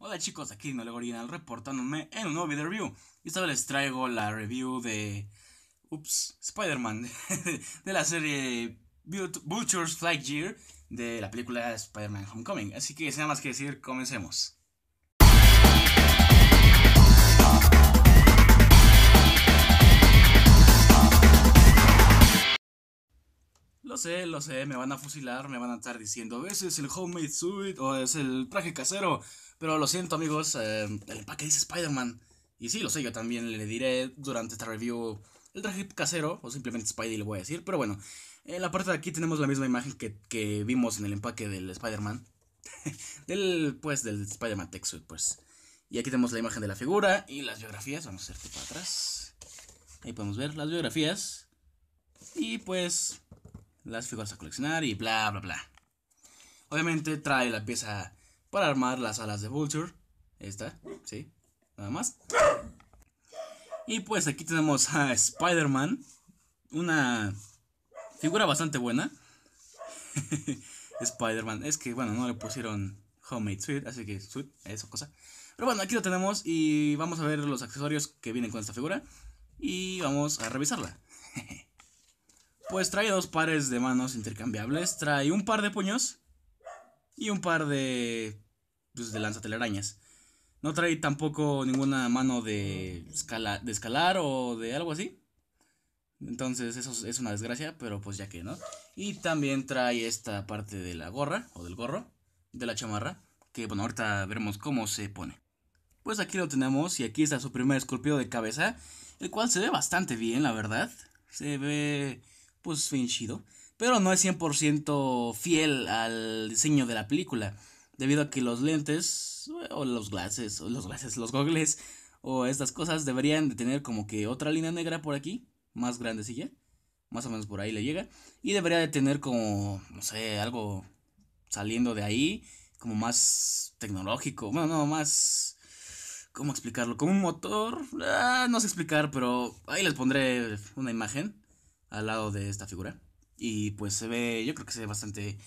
Hola chicos, aquí Nole Original reportándome en un nuevo video review. Y esta vez les traigo la review de. Ups, Spider-Man. de la serie Butcher's Flight Gear de la película Spider-Man Homecoming. Así que sin nada más que decir, comencemos. Lo sé, lo sé, me van a fusilar, me van a estar diciendo, ese es el homemade suit o es el traje casero. Pero lo siento, amigos, eh, el empaque dice Spider-Man. Y sí, lo sé, yo también le diré durante esta review el traje casero, o simplemente Spidey le voy a decir. Pero bueno, en la parte de aquí tenemos la misma imagen que, vimos en el empaque del Spider-Man. del, pues, del Spider-Man Tech Suit, pues. Y aquí tenemos la imagen de la figura y las biografías. Vamos a hacerte para atrás. Ahí podemos ver las biografías. Y pues las figuras a coleccionar y bla, bla, bla. Obviamente trae la pieza para armar las alas de Vulture. Esta, sí, nada más. Y pues aquí tenemos a Spider-Man, una figura bastante buena. Spider-Man, es que bueno, no le pusieron Homemade Suit, así que Suit, eso, cosa. Pero bueno, aquí lo tenemos y vamos a ver los accesorios que vienen con esta figura y vamos a revisarla. Pues trae dos pares de manos intercambiables, trae un par de puños y un par de, pues, de lanzatelarañas. No trae tampoco ninguna mano de, de escalar o de algo así. Entonces eso es una desgracia, pero pues ya que, ¿no? Y también trae esta parte de la gorra o del gorro, de la chamarra, que bueno, ahorita veremos cómo se pone. Pues aquí lo tenemos y aquí está su primer esculpido de cabeza, el cual se ve bastante bien, la verdad. Se ve pues finchido pero no es 100% fiel al diseño de la película, debido a que los lentes, o los glasses, o los glasses, los gogles, o estas cosas deberían de tener como que otra línea negra por aquí, más grandecilla, más o menos por ahí le llega, y debería de tener como, no sé, algo saliendo de ahí, como más tecnológico, bueno, no, más... ¿Cómo explicarlo? Como un motor. Ah, no sé explicar, pero ahí les pondré una imagen al lado de esta figura. Y pues se ve, yo creo que se ve bastante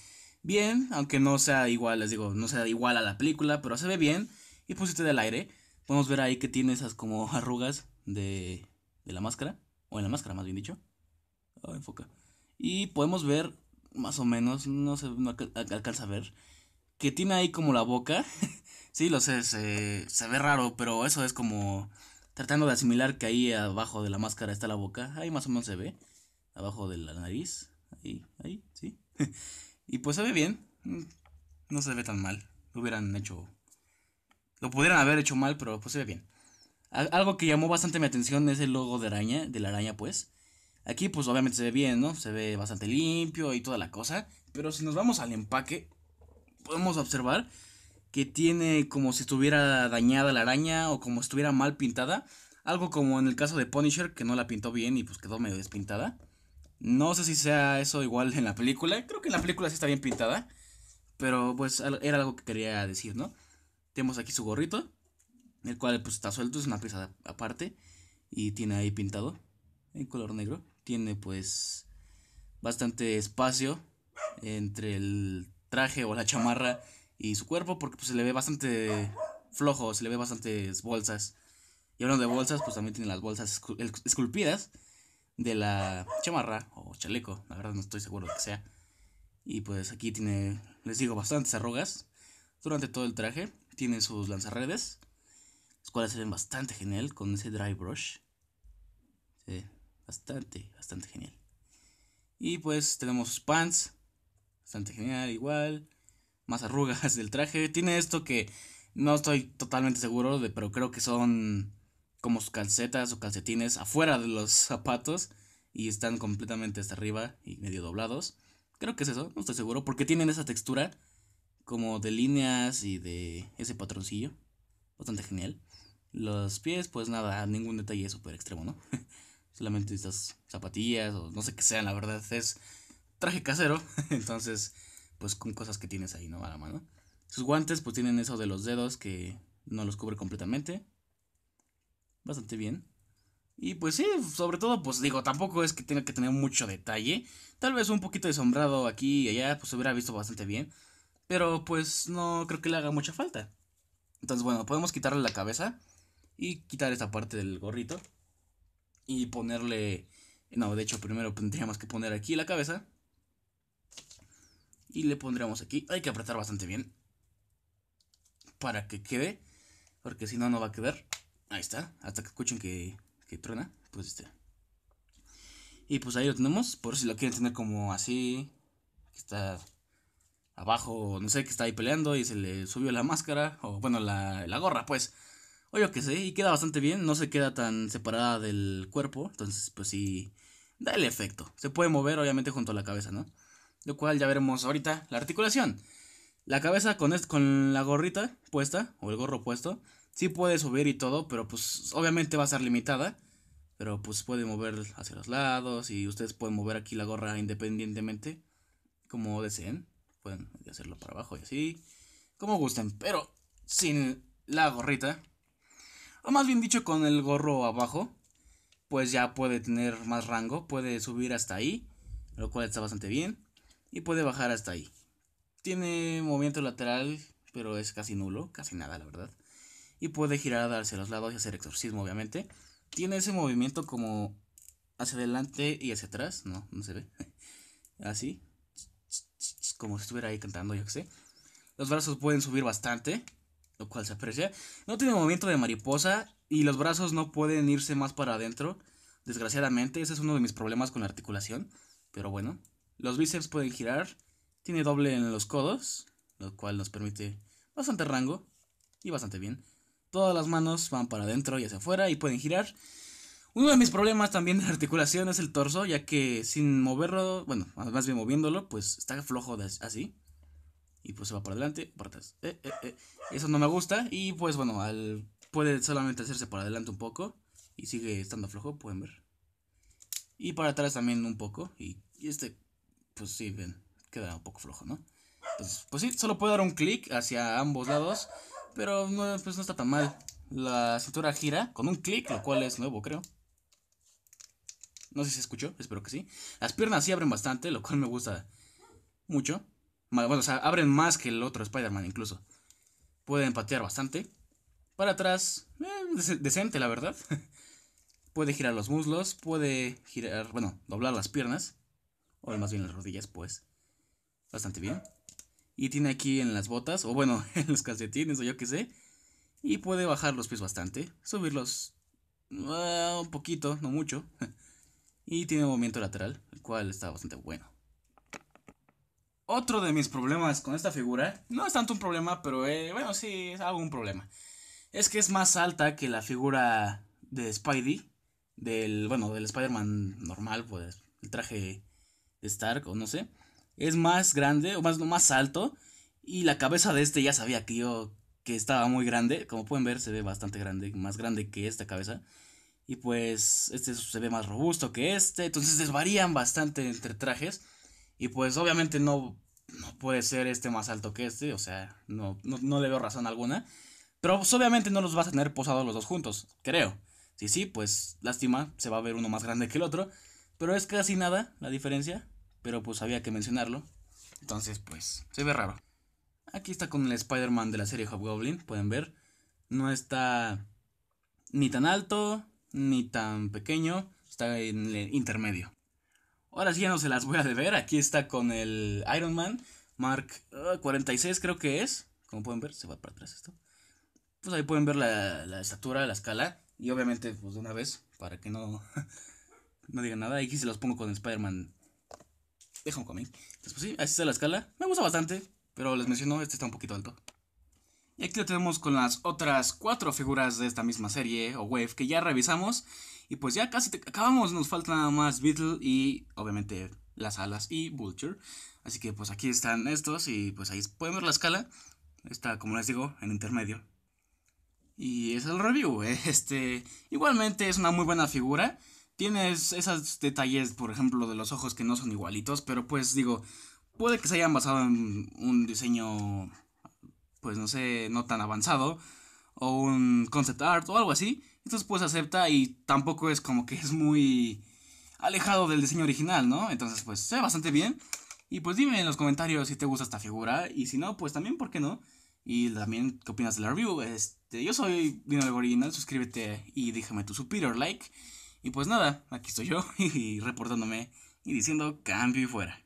bien, aunque no sea igual, les digo, no sea igual a la película, pero se ve bien. Y pues este del aire, podemos ver ahí que tiene esas como arrugas de, la máscara, o en la máscara más bien dicho. enfoca. Y podemos ver, más o menos, no se alcanza a ver, que tiene ahí como la boca. sí, lo sé, se, se ve raro, pero eso es como tratando de asimilar que ahí abajo de la máscara está la boca. Ahí más o menos se ve, abajo de la nariz. Ahí, ahí, sí. y pues se ve bien. No se ve tan mal. Lo hubieran hecho. Lo pudieran haber hecho mal, pero pues se ve bien. Algo que llamó bastante mi atención es el logo de araña, de la araña, pues. Aquí, pues obviamente se ve bien, ¿no? Se ve bastante limpio y toda la cosa. Pero si nos vamos al empaque, podemos observar que tiene como si estuviera dañada la araña o como estuviera mal pintada. Algo como en el caso de Punisher, que no la pintó bien y pues quedó medio despintada. No sé si sea eso igual en la película. Creo que en la película sí está bien pintada. Pero pues era algo que quería decir, ¿no? Tenemos aquí su gorrito. El cual pues está suelto, es una pieza aparte. Y tiene ahí pintado. En color negro. Tiene pues bastante espacio entre el traje o la chamarra y su cuerpo. Porque pues se le ve bastante flojo, se le ve bastantes bolsas. Y hablando de bolsas, pues también tiene las bolsas esculpidas de la chamarra o chaleco, la verdad no estoy seguro de que sea. Y pues aquí tiene, les digo, bastantes arrugas durante todo el traje. Tiene sus lanzarredes, los cuales se ven bastante genial con ese dry brush. Sí, bastante, bastante genial. Y pues tenemos sus pants, bastante genial igual. Más arrugas del traje. Tiene esto que no estoy totalmente seguro de, pero creo que son como sus calcetas o calcetines afuera de los zapatos y están completamente hasta arriba y medio doblados. Creo que es eso, no estoy seguro, porque tienen esa textura como de líneas y de ese patroncillo. Bastante genial. Los pies, pues nada, ningún detalle super extremo, ¿no? Solamente estas zapatillas o no sé qué sean, la verdad es traje casero, entonces pues con cosas que tienes ahí, ¿no? A la mano. Sus guantes pues tienen eso de los dedos que no los cubre completamente bastante bien. Y pues sí, sobre todo, pues digo, tampoco es que tenga que tener mucho detalle. Tal vez un poquito de sombrado aquí y allá, pues se hubiera visto bastante bien. Pero pues no creo que le haga mucha falta. Entonces, bueno, podemos quitarle la cabeza y quitar esta parte del gorrito. Y ponerle... No, de hecho, primero tendríamos que poner aquí la cabeza. Y le pondríamos aquí. Hay que apretar bastante bien. Para que quede. Porque si no, no va a quedar. Ahí está. Hasta que escuchen que, truena. Pues este. Y pues ahí lo tenemos. Por si lo quieren tener como así. Que está abajo. No sé, que está ahí peleando. Y se le subió la máscara. O bueno, la, gorra, pues. O yo qué sé. Y queda bastante bien. No se queda tan separada del cuerpo. Entonces, pues sí. Da el efecto. Se puede mover, obviamente, junto a la cabeza, ¿no? Lo cual ya veremos ahorita la articulación. La cabeza con, con la gorrita puesta. O el gorro puesto sí puede subir y todo, pero pues obviamente va a ser limitada. Pero pues puede mover hacia los lados y ustedes pueden mover aquí la gorra independientemente, como deseen. Pueden hacerlo para abajo y así, como gusten, pero sin la gorrita. O más bien dicho, con el gorro abajo, pues ya puede tener más rango, puede subir hasta ahí, lo cual está bastante bien, y puede bajar hasta ahí. Tiene movimiento lateral, pero es casi nulo, casi nada, la verdad y puede girar hacia los lados y hacer exorcismo, obviamente. Tiene ese movimiento como hacia adelante y hacia atrás, ¿no? No se ve. Así. Como si estuviera ahí cantando, yo que sé. Los brazos pueden subir bastante, lo cual se aprecia. No tiene movimiento de mariposa y los brazos no pueden irse más para adentro. Desgraciadamente, ese es uno de mis problemas con la articulación. Pero bueno, los bíceps pueden girar. Tiene doble en los codos, lo cual nos permite bastante rango y bastante bien. Todas las manos van para adentro y hacia afuera y pueden girar. Uno de mis problemas también de articulación es el torso, ya que sin moverlo, bueno, más bien moviéndolo, pues está flojo así. Y pues se va para adelante, para atrás. Eh, eh, eh. Eso no me gusta. Y pues bueno, al, puede solamente hacerse para adelante un poco. Y sigue estando flojo, pueden ver. Y para atrás también un poco. Y, este, pues sí, ven, queda un poco flojo, ¿no? pues sí, solo puedo dar un clic hacia ambos lados pero no, pues no está tan mal. La cintura gira con un clic, lo cual es nuevo, creo. No sé si se escuchó, espero que sí. Las piernas sí abren bastante, lo cual me gusta mucho. Bueno, o sea, abren más que el otro Spider-Man incluso. Pueden patear bastante. Para atrás, eh, decente la verdad. puede girar los muslos, puede girar, bueno, doblar las piernas. O más bien las rodillas, pues. Bastante bien y tiene aquí en las botas, o bueno, en los calcetines o yo qué sé. Y puede bajar los pies bastante, subirlos ah, un poquito, no mucho. y tiene movimiento lateral, el cual está bastante bueno. Otro de mis problemas con esta figura, no es tanto un problema, pero eh, bueno, sí, es algo un problema. Es que es más alta que la figura de Spidey, del, bueno, del Spider-Man normal, pues, el traje de Stark o no sé es más grande, o más, más alto. Y la cabeza de este ya sabía que yo, que estaba muy grande. Como pueden ver, se ve bastante grande, más grande que esta cabeza. Y pues este se ve más robusto que este. Entonces desvarían bastante entre trajes. Y pues obviamente no, no puede ser este más alto que este. O sea, no, no, le veo razón alguna. Pero pues, obviamente no los vas a tener posados los dos juntos, creo. Si sí, sí, pues lástima, se va a ver uno más grande que el otro. Pero es casi nada la diferencia pero pues había que mencionarlo. Entonces, pues, se ve raro. Aquí está con el Spider-Man de la serie Hobgoblin, pueden ver. No está ni tan alto, ni tan pequeño, está en el intermedio. Ahora sí ya no se las voy a deber, aquí está con el Iron Man, Mark 46 ah, creo que es. Como pueden ver, se va para atrás esto. Pues ahí pueden ver la, la estatura, la escala. Y obviamente, pues de una vez, para que no, no digan nada, aquí se los pongo con Spider-Man de un comentario pues sí, así está la escala. Me gusta bastante, pero les menciono, este está un poquito alto. Y aquí lo tenemos con las otras cuatro figuras de esta misma serie o wave que ya revisamos. Y pues ya casi acabamos, nos falta nada más Beetle y obviamente las alas y Vulture. Así que pues aquí están estos y pues ahí pueden ver la escala. Está, como les digo, en intermedio. Y es el review. Este, igualmente es una muy buena figura. Tienes esos detalles, por ejemplo, de los ojos que no son igualitos, pero pues digo, puede que se hayan basado en un diseño, pues no sé, no tan avanzado, o un concept art o algo así. Entonces pues acepta y tampoco es como que es muy alejado del diseño original, ¿no? Entonces pues se ve bastante bien. Y pues dime en los comentarios si te gusta esta figura y si no, pues también, ¿por qué no? Y también, ¿qué opinas de la review? Este, yo soy Dino Original, suscríbete y déjame tu superior like. Y pues nada, aquí estoy yo y reportándome y diciendo cambio y fuera.